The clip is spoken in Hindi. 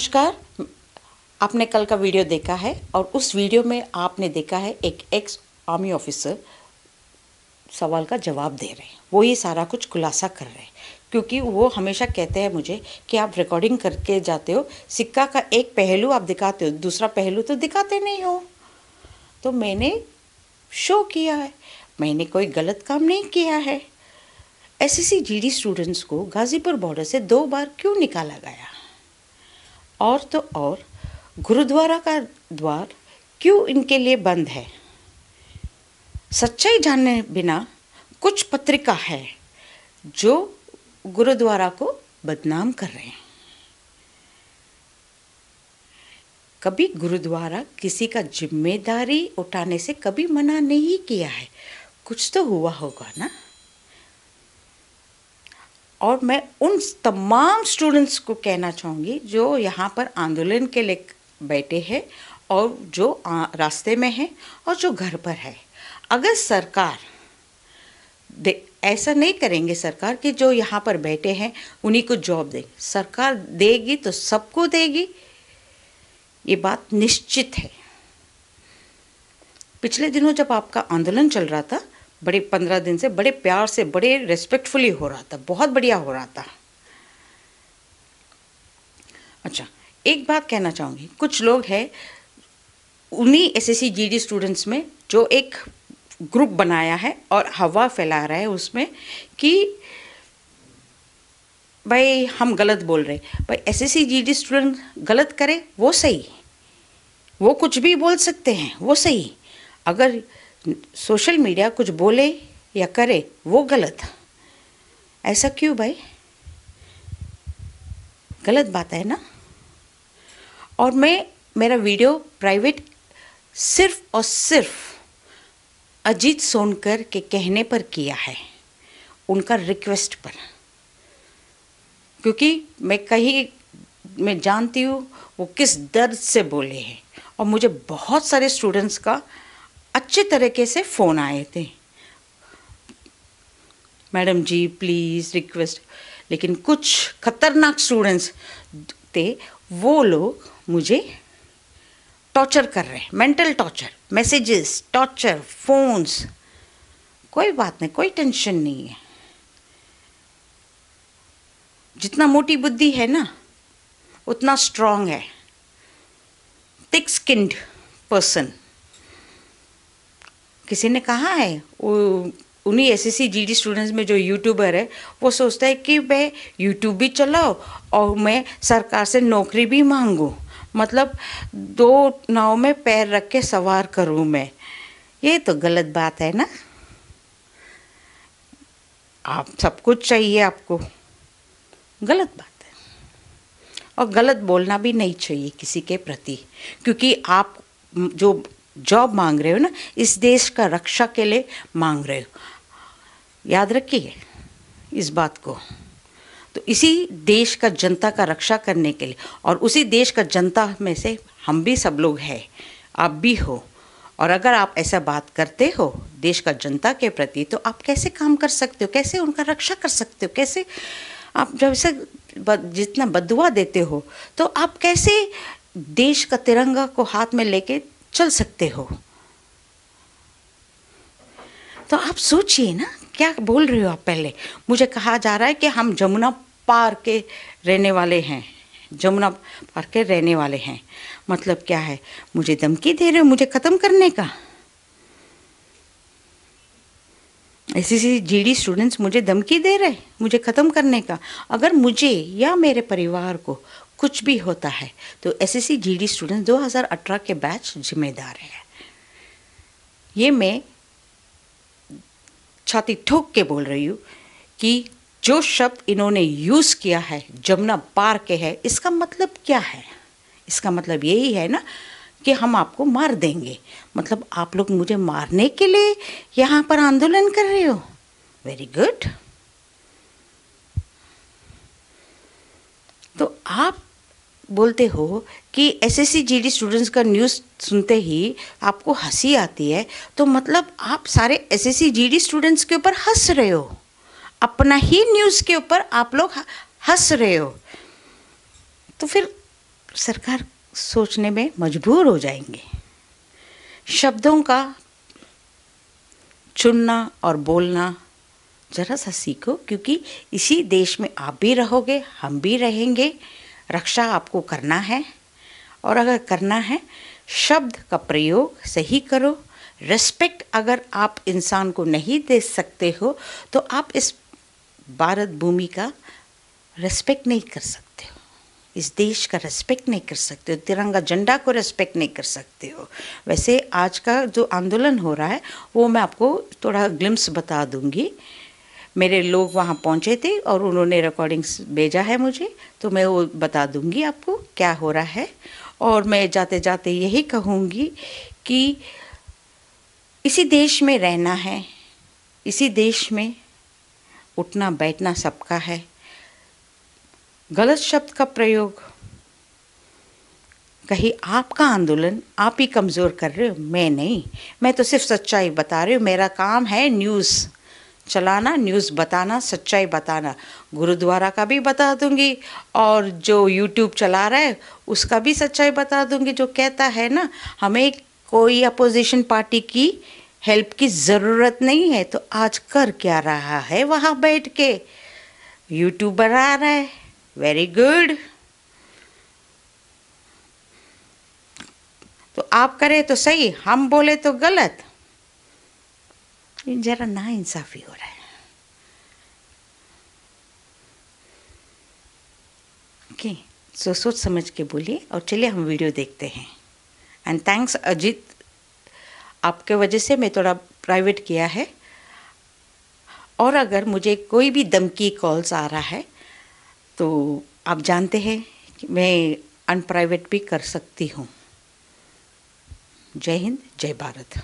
नमस्कार आपने कल का वीडियो देखा है और उस वीडियो में आपने देखा है एक एक्स आर्मी ऑफिसर सवाल का जवाब दे रहे हैं वो ये सारा कुछ खुलासा कर रहे हैं क्योंकि वो हमेशा कहते हैं मुझे कि आप रिकॉर्डिंग करके जाते हो सिक्का का एक पहलू आप दिखाते हो दूसरा पहलू तो दिखाते नहीं हो तो मैंने शो किया है मैंने कोई गलत काम नहीं किया है एसएससी जीडी स्टूडेंट्स को गाजीपुर बॉर्डर से दो बार क्यों निकाला गया और तो और गुरुद्वारा का द्वार क्यों इनके लिए बंद है सच्चाई जानने बिना कुछ पत्रिका है जो गुरुद्वारा को बदनाम कर रहे हैं कभी गुरुद्वारा किसी का जिम्मेदारी उठाने से कभी मना नहीं किया है कुछ तो हुआ होगा ना और मैं उन तमाम स्टूडेंट्स को कहना चाहूँगी जो यहाँ पर आंदोलन के लिए बैठे हैं और जो रास्ते में हैं और जो घर पर है अगर सरकार दे ऐसा नहीं करेंगे सरकार कि जो यहाँ पर बैठे हैं उन्हीं को जॉब दें सरकार देगी तो सबको देगी ये बात निश्चित है पिछले दिनों जब आपका आंदोलन चल रहा था बड़े पंद्रह दिन से बड़े प्यार से बड़े रेस्पेक्टफुली हो रहा था बहुत बढ़िया हो रहा था अच्छा एक बात कहना चाहूँगी कुछ लोग हैं उन्हीं एस एस डी स्टूडेंट्स में जो एक ग्रुप बनाया है और हवा फैला रहा है उसमें कि भाई हम गलत बोल रहे भाई एस एस डी स्टूडेंट गलत करे वो सही वो कुछ भी बोल सकते हैं वो सही अगर सोशल मीडिया कुछ बोले या करे वो गलत ऐसा क्यों भाई गलत बात है ना और मैं मेरा वीडियो प्राइवेट सिर्फ और सिर्फ अजीत सोनकर के कहने पर किया है उनका रिक्वेस्ट पर क्योंकि मैं कहीं मैं जानती हूँ वो किस दर्द से बोले हैं और मुझे बहुत सारे स्टूडेंट्स का अच्छे तरीके से फ़ोन आए थे मैडम जी प्लीज़ रिक्वेस्ट लेकिन कुछ खतरनाक स्टूडेंट्स थे वो लोग मुझे टॉर्चर कर रहे हैं mental torture messages torture phones कोई बात नहीं कोई टेंशन नहीं है जितना मोटी बुद्धि है ना उतना स्ट्रांग है थिक स्किंड पर्सन किसी ने कहा है उन्हीं एस एस सी स्टूडेंट्स में जो यूट्यूबर है वो सोचता है कि मैं यूट्यूब भी चलाओ और मैं सरकार से नौकरी भी मांगूँ मतलब दो नाव में पैर रख के सवार करूँ मैं ये तो गलत बात है ना आप सब कुछ चाहिए आपको गलत बात है और गलत बोलना भी नहीं चाहिए किसी के प्रति क्योंकि आप जो जॉब मांग रहे हो ना इस देश का रक्षा के लिए मांग रहे हो याद रखिए इस बात को तो इसी देश का जनता का रक्षा करने के लिए और उसी देश का जनता में से हम भी सब लोग हैं आप भी हो और अगर आप ऐसा बात करते हो देश का जनता के प्रति तो आप कैसे काम कर सकते हो कैसे उनका रक्षा कर सकते हो कैसे आप जब से जितना बदुआ देते हो तो आप कैसे देश का तिरंगा को हाथ में लेके चल सकते हो तो आप सोचिए ना क्या बोल रहे हो आप पहले मुझे कहा जा रहा है कि हम जमुना पार के रहने वाले हैं जमुना पार के रहने वाले हैं मतलब क्या है मुझे धमकी दे रहे हो मुझे ख़त्म करने का ऐसी सी जी स्टूडेंट्स मुझे धमकी दे रहे मुझे ख़त्म करने का अगर मुझे या मेरे परिवार को कुछ भी होता है तो S S C G D student दो हज़ार अठारह के बैच जिम्मेदार है ये मैं छाती ठोक के बोल रही हूँ कि जो शब्द इन्होंने यूज़ किया है जमुना पार के है इसका मतलब क्या है इसका मतलब यही है ना कि हम आपको मार देंगे मतलब आप लोग मुझे मारने के लिए यहाँ पर आंदोलन कर रहे हो वेरी गुड तो आप बोलते हो कि एसएससी जीडी स्टूडेंट्स का न्यूज़ सुनते ही आपको हंसी आती है तो मतलब आप सारे एसएससी जीडी स्टूडेंट्स के ऊपर हंस रहे हो अपना ही न्यूज़ के ऊपर आप लोग हंस रहे हो तो फिर सरकार सोचने में मजबूर हो जाएंगे शब्दों का चुनना और बोलना ज़रा सा सीखो क्योंकि इसी देश में आप भी रहोगे हम भी रहेंगे रक्षा आपको करना है और अगर करना है शब्द का प्रयोग सही करो रेस्पेक्ट अगर आप इंसान को नहीं दे सकते हो तो आप इस भारत भूमि का रेस्पेक्ट नहीं कर सकते हो इस देश का रेस्पेक्ट नहीं कर सकते हो तिरंगा झंडा को रेस्पेक्ट नहीं कर सकते हो वैसे आज का जो आंदोलन हो रहा है वो मैं आपको थोड़ा ग्लिम्स बता दूंगी मेरे लोग वहाँ पहुँचे थे और उन्होंने रिकॉर्डिंग्स भेजा है मुझे तो मैं वो बता दूँगी आपको क्या हो रहा है और मैं जाते जाते यही कहूँगी कि इसी देश में रहना है इसी देश में उठना बैठना सबका है गलत शब्द का प्रयोग कहीं आपका आंदोलन आप ही कमज़ोर कर रहे हो मैं नहीं मैं तो सिर्फ सच्चाई बता रही हूँ मेरा काम है न्यूज़ चलाना न्यूज़ बताना सच्चाई बताना गुरुद्वारा का भी बता दूंगी और जो यूट्यूब चला रहा है उसका भी सच्चाई बता दूंगी जो कहता है ना हमें कोई अपोजिशन पार्टी की हेल्प की ज़रूरत नहीं है तो आज कर क्या रहा है वहाँ बैठ के यूट्यूब बना रहा है वेरी गुड तो आप करें तो सही हम बोले तो गलत ये ज़रा ना इंसाफी हो रहा है ओके सो सोच समझ के बोलिए और चलिए हम वीडियो देखते हैं एंड थैंक्स अजीत आपके वजह से मैं थोड़ा प्राइवेट किया है और अगर मुझे कोई भी दमकी कॉल्स आ रहा है तो आप जानते हैं कि मैं अनप्राइवेट भी कर सकती हूँ जय हिंद जय भारत